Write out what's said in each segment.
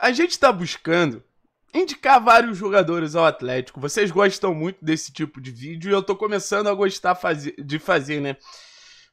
A gente está buscando indicar vários jogadores ao Atlético. Vocês gostam muito desse tipo de vídeo e eu tô começando a gostar de fazer, né?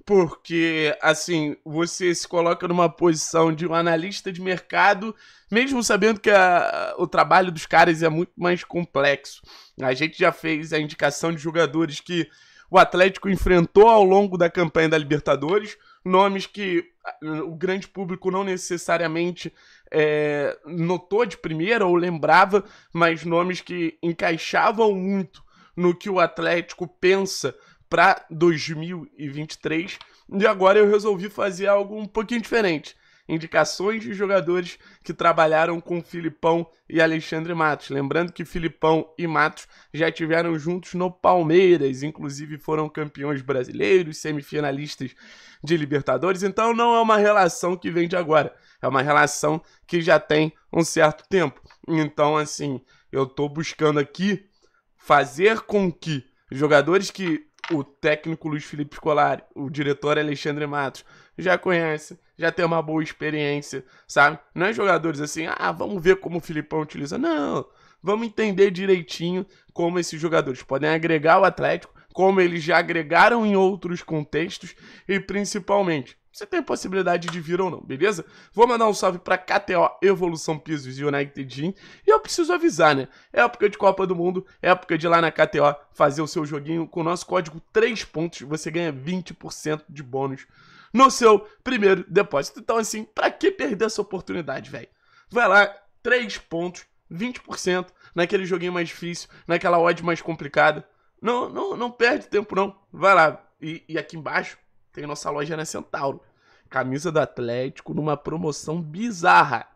Porque, assim, você se coloca numa posição de um analista de mercado, mesmo sabendo que a, o trabalho dos caras é muito mais complexo. A gente já fez a indicação de jogadores que o Atlético enfrentou ao longo da campanha da Libertadores, nomes que o grande público não necessariamente é, notou de primeira ou lembrava, mas nomes que encaixavam muito no que o Atlético pensa para 2023. E agora eu resolvi fazer algo um pouquinho diferente indicações de jogadores que trabalharam com Filipão e Alexandre Matos. Lembrando que Filipão e Matos já tiveram juntos no Palmeiras, inclusive foram campeões brasileiros, semifinalistas de Libertadores, então não é uma relação que vem de agora, é uma relação que já tem um certo tempo. Então, assim, eu estou buscando aqui fazer com que jogadores que o técnico Luiz Felipe Scolari, o diretor Alexandre Matos, já conhece, já tem uma boa experiência, sabe? Não é jogadores assim, ah, vamos ver como o Filipão utiliza. Não, vamos entender direitinho como esses jogadores podem agregar o Atlético como eles já agregaram em outros contextos e principalmente você tem possibilidade de vir ou não, beleza? Vou mandar um salve para KTO, Evolução Pisos e United Gym. E eu preciso avisar, né? É época de Copa do Mundo, é época de ir lá na KTO fazer o seu joguinho com o nosso código 3 pontos, você ganha 20% de bônus no seu primeiro depósito. Então assim, para que perder essa oportunidade, velho? Vai lá, 3 pontos, 20% naquele joguinho mais difícil, naquela odd mais complicada. Não, não, não perde tempo, não. Vai lá. E, e aqui embaixo tem nossa loja na né, Centauro. Camisa do Atlético numa promoção bizarra.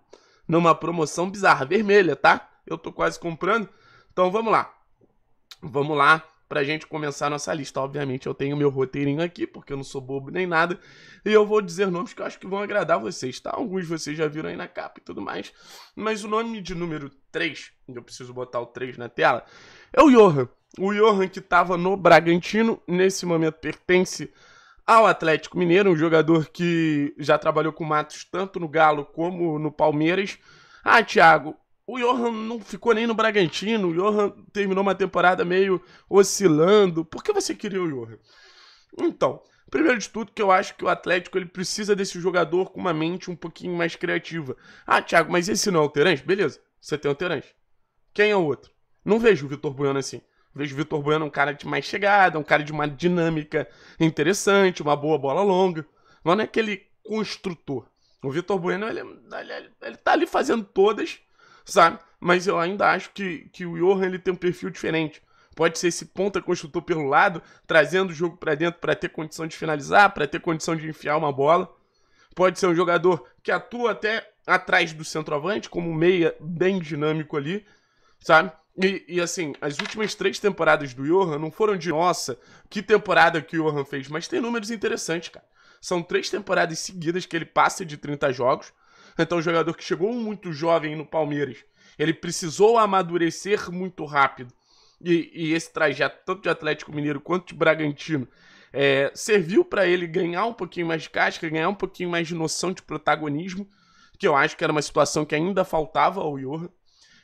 Numa promoção bizarra, vermelha, tá? Eu tô quase comprando. Então vamos lá. Vamos lá pra gente começar nossa lista. Obviamente eu tenho meu roteirinho aqui, porque eu não sou bobo nem nada, e eu vou dizer nomes que eu acho que vão agradar vocês, tá? Alguns vocês já viram aí na capa e tudo mais, mas o nome de número 3, eu preciso botar o 3 na tela, é o Johan. O Johan que tava no Bragantino, nesse momento pertence ao Atlético Mineiro, um jogador que já trabalhou com o Matos tanto no Galo como no Palmeiras. Ah, Thiago, o Johan não ficou nem no Bragantino, o Johan terminou uma temporada meio oscilando. Por que você queria o Johan? Então, primeiro de tudo que eu acho que o Atlético ele precisa desse jogador com uma mente um pouquinho mais criativa. Ah, Thiago, mas esse não é o Terence? Beleza, você tem o Terence. Quem é o outro? Não vejo o Vitor Bueno assim. Vejo o Vitor Bueno um cara de mais chegada, um cara de uma dinâmica interessante, uma boa bola longa. Mas não é aquele construtor. O Vitor Bueno, ele, ele, ele tá ali fazendo todas sabe? Mas eu ainda acho que, que o Johan ele tem um perfil diferente. Pode ser esse ponta construtor pelo lado, trazendo o jogo para dentro para ter condição de finalizar, para ter condição de enfiar uma bola. Pode ser um jogador que atua até atrás do centroavante, como um meia bem dinâmico ali, sabe? E, e, assim, as últimas três temporadas do Johan não foram de nossa, que temporada que o Johan fez, mas tem números interessantes, cara. São três temporadas seguidas que ele passa de 30 jogos, então, um jogador que chegou muito jovem no Palmeiras, ele precisou amadurecer muito rápido. E, e esse trajeto, tanto de Atlético Mineiro quanto de Bragantino, é, serviu para ele ganhar um pouquinho mais de casca, ganhar um pouquinho mais de noção de protagonismo, que eu acho que era uma situação que ainda faltava ao Johan.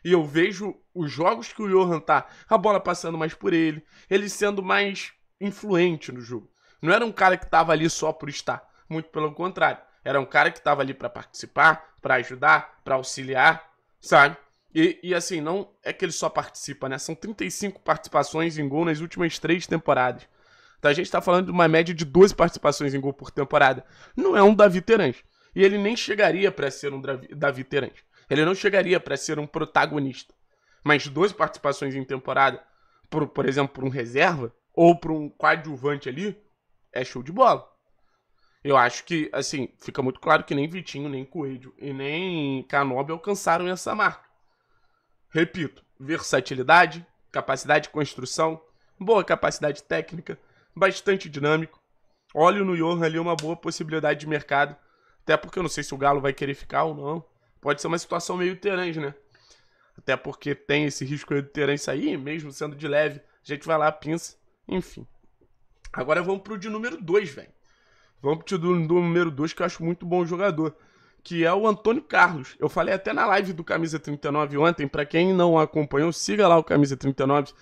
E eu vejo os jogos que o Johan tá, a bola passando mais por ele, ele sendo mais influente no jogo. Não era um cara que tava ali só por estar, muito pelo contrário. Era um cara que estava ali para participar, para ajudar, para auxiliar, sabe? E, e, assim, não é que ele só participa, né? São 35 participações em gol nas últimas três temporadas. Então a gente tá falando de uma média de 12 participações em gol por temporada. Não é um Davi Terence E ele nem chegaria para ser um Davi Terence. Ele não chegaria para ser um protagonista. Mas 12 participações em temporada, por, por exemplo, por um reserva, ou por um coadjuvante ali, é show de bola. Eu acho que, assim, fica muito claro que nem Vitinho, nem Coelho e nem Canobi alcançaram essa marca. Repito, versatilidade, capacidade de construção, boa capacidade técnica, bastante dinâmico. Olho no Johan ali uma boa possibilidade de mercado. Até porque eu não sei se o Galo vai querer ficar ou não. Pode ser uma situação meio terãs, né? Até porque tem esse risco de terãs sair, mesmo sendo de leve. A gente vai lá, pinça. Enfim. Agora vamos pro de número 2, velho. Vamos pro do número 2, que eu acho muito bom jogador. Que é o Antônio Carlos. Eu falei até na live do Camisa 39 ontem, para quem não acompanhou, siga lá o Camisa 39,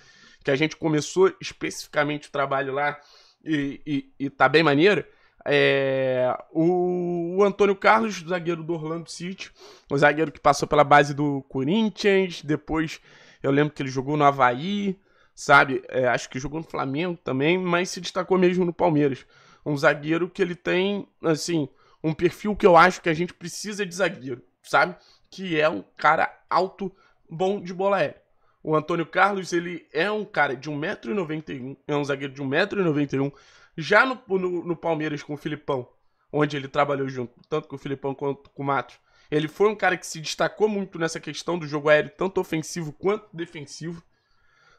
que a gente começou especificamente o trabalho lá e, e, e tá bem maneiro. É, o, o, Antônio Carlos, zagueiro do Orlando City, o zagueiro que passou pela base do Corinthians, depois eu lembro que ele jogou no Havaí, sabe? É, acho que jogou no Flamengo também, mas se destacou mesmo no Palmeiras um zagueiro que ele tem, assim, um perfil que eu acho que a gente precisa de zagueiro, sabe? Que é um cara alto, bom de bola aérea. O Antônio Carlos, ele é um cara de 1,91m, é um zagueiro de 1,91m. Já no, no, no, Palmeiras com o Filipão, onde ele trabalhou junto, tanto com o Filipão quanto com o Matos, ele foi um cara que se destacou muito nessa questão do jogo aéreo, tanto ofensivo quanto defensivo,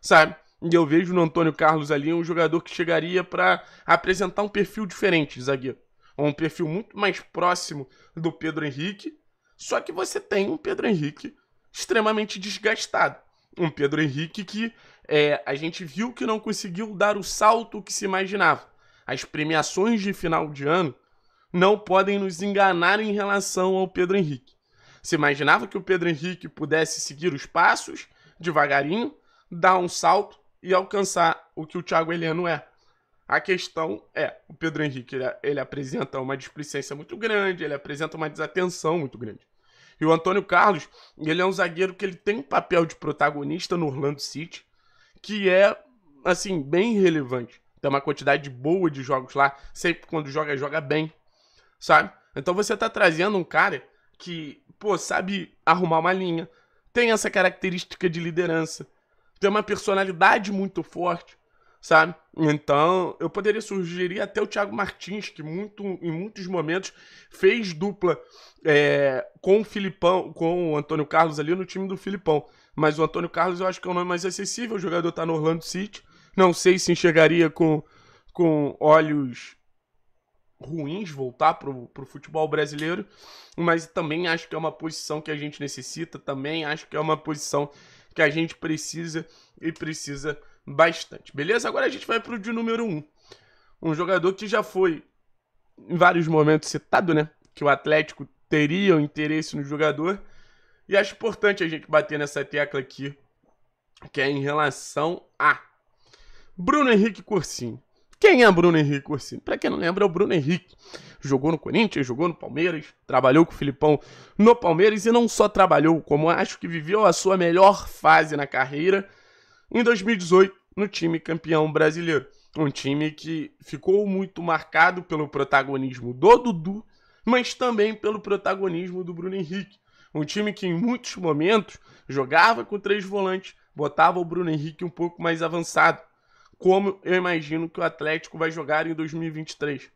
sabe? E eu vejo no Antônio Carlos ali um jogador que chegaria para apresentar um perfil diferente zagueiro. Um perfil muito mais próximo do Pedro Henrique. Só que você tem um Pedro Henrique extremamente desgastado. Um Pedro Henrique que é, a gente viu que não conseguiu dar o salto que se imaginava. As premiações de final de ano não podem nos enganar em relação ao Pedro Henrique. Se imaginava que o Pedro Henrique pudesse seguir os passos devagarinho, dar um salto, e alcançar o que o Thiago Heleno é. A questão é, o Pedro Henrique ele, ele apresenta uma displicência muito grande, ele apresenta uma desatenção muito grande. E o Antônio Carlos, ele é um zagueiro que ele tem um papel de protagonista no Orlando City, que é, assim, bem relevante. Tem uma quantidade boa de jogos lá, sempre quando joga, joga bem, sabe? Então você tá trazendo um cara que, pô, sabe arrumar uma linha, tem essa característica de liderança, tem uma personalidade muito forte, sabe? Então, eu poderia sugerir até o Thiago Martins, que muito, em muitos momentos fez dupla é, com o Filipão, com o Antônio Carlos ali no time do Filipão. Mas o Antônio Carlos eu acho que é o nome mais acessível, o jogador tá no Orlando City. Não sei se enxergaria com, com olhos ruins voltar pro, pro futebol brasileiro, mas também acho que é uma posição que a gente necessita, também acho que é uma posição que a gente precisa e precisa bastante, beleza? Agora a gente vai para o de número 1. Um. um jogador que já foi em vários momentos citado, né? Que o Atlético teria um interesse no jogador. E acho importante a gente bater nessa tecla aqui, que é em relação a Bruno Henrique Cursinho. Quem é Bruno Henrique Orsini? Para quem não lembra, é o Bruno Henrique. Jogou no Corinthians, jogou no Palmeiras, trabalhou com o Filipão no Palmeiras e não só trabalhou, como acho que viveu a sua melhor fase na carreira em 2018 no time campeão brasileiro. Um time que ficou muito marcado pelo protagonismo do Dudu, mas também pelo protagonismo do Bruno Henrique. Um time que em muitos momentos jogava com três volantes, botava o Bruno Henrique um pouco mais avançado como eu imagino que o Atlético vai jogar em 2023.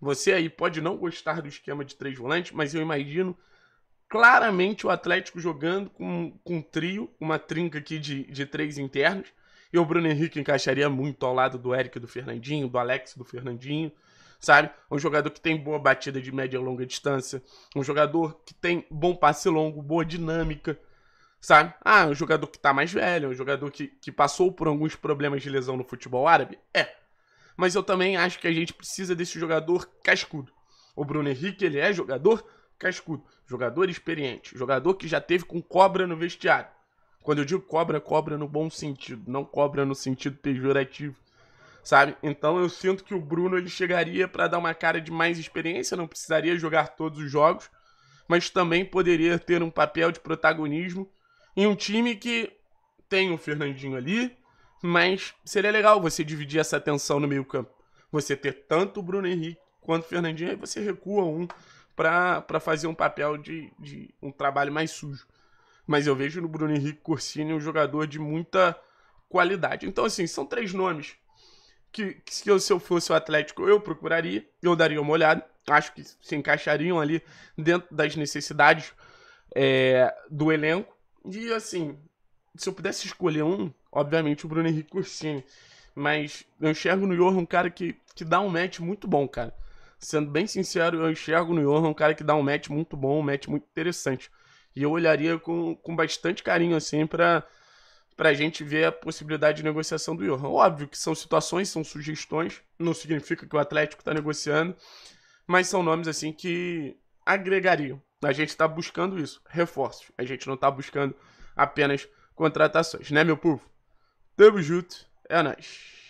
Você aí pode não gostar do esquema de três volantes, mas eu imagino claramente o Atlético jogando com, com um trio, uma trinca aqui de, de três internos. E o Bruno Henrique encaixaria muito ao lado do Eric do Fernandinho, do Alex do Fernandinho, sabe? Um jogador que tem boa batida de média e longa distância, um jogador que tem bom passe longo, boa dinâmica, Sabe? Ah, um jogador que tá mais velho, um jogador que, que passou por alguns problemas de lesão no futebol árabe? É. Mas eu também acho que a gente precisa desse jogador cascudo. O Bruno Henrique, ele é jogador cascudo, jogador experiente, jogador que já teve com cobra no vestiário. Quando eu digo cobra, cobra no bom sentido, não cobra no sentido pejorativo, sabe? Então eu sinto que o Bruno ele chegaria para dar uma cara de mais experiência, não precisaria jogar todos os jogos, mas também poderia ter um papel de protagonismo em um time que tem o Fernandinho ali, mas seria legal você dividir essa atenção no meio-campo. Você ter tanto o Bruno Henrique quanto o Fernandinho, aí você recua um para fazer um papel de, de um trabalho mais sujo. Mas eu vejo no Bruno Henrique Corsini um jogador de muita qualidade. Então, assim, são três nomes que, que se, eu, se eu fosse o Atlético eu procuraria, eu daria uma olhada. Acho que se encaixariam ali dentro das necessidades é, do elenco. E assim, se eu pudesse escolher um, obviamente o Bruno Henrique Cursini. Mas eu enxergo no Johan um cara que, que dá um match muito bom, cara. Sendo bem sincero, eu enxergo no Johan um cara que dá um match muito bom, um match muito interessante. E eu olharia com, com bastante carinho, assim, pra, pra gente ver a possibilidade de negociação do Johan. Óbvio que são situações, são sugestões, não significa que o Atlético tá negociando, mas são nomes, assim, que agregariam a gente está buscando isso, reforços. A gente não está buscando apenas contratações, né, meu povo? Tamo junto, é nóis.